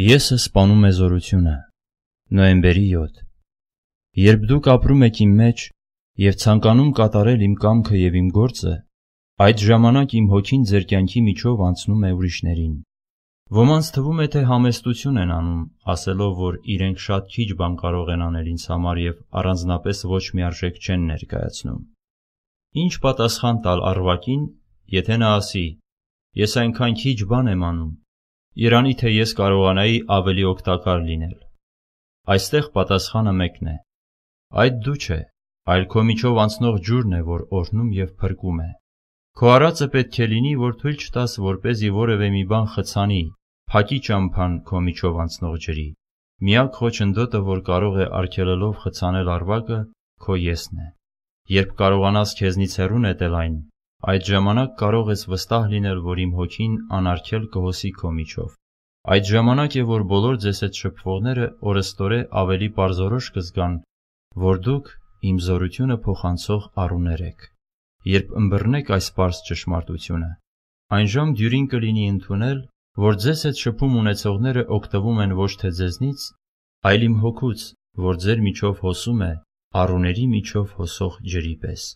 Եսը սպանում է զորությունը։ Նոյեմբերի 7։ Երբ դուք ապրում եք իմ մեջ եւ ցանկանում կատարել իմ կամքը եւ իմ գործը, այդ ժամանակ իմ հոգին ձեր կյանքի միջով անցնում է ուրիշներին։ Ոմանց թվում է թե համեստություն են անում, ասելով, որ իրենք շատ քիչ բան կարող են անել ինձ համար եւ առանձնապես ոչ մի արժեք չեն ներկայացնում։ Ինչ պատասխան տալ Արվակին, եթե նա ասի. Ես այնքան քիչ բան եմ անում, Երանի թե ես կարողանայի ավելի օգտակար լինել։ Այստեղ պատասխանը մեկն է։ Այդ դու չէ, այլ քո միջով անցնող ջուրն է, որ օրհնում եւ փրկում է։ Քո արածը պետք է լինի, որ թույլ չտաս, որպեսզի որևէ մի բան խցանի, փակի ճամփան քո միջով անցնող ջրի։ Միակ խոչընդոտը, որ կարող է արգելելով խցանել առվակը, քո եսն է։ Երբ կարողանաս քեզնից հեռու նետել այն, Այդ ժամանակ կարող ես վստահ լինել, որ իմ հոգին անարգել կհոսի քո միջով։ Այդ ժամանակ է, որ բոլոր ձեզ հետ շփվողները օրըստօրե ավելի պարզորոշ կզգան, որ դուք իմ զորությունը փոխանցող առուներ եք։ Երբ ըմբռնեք այս պարզ ճշմարտությունը, այնժամ դյուրին կլինի ընդունել, որ ձեզ հետ շփում ունեցողները օգտվում են ոչ թե ձեզնից, այլ իմ հոգուց, որ ձեր միջով հոսում է, առուների միջով հոսող ջրի պես։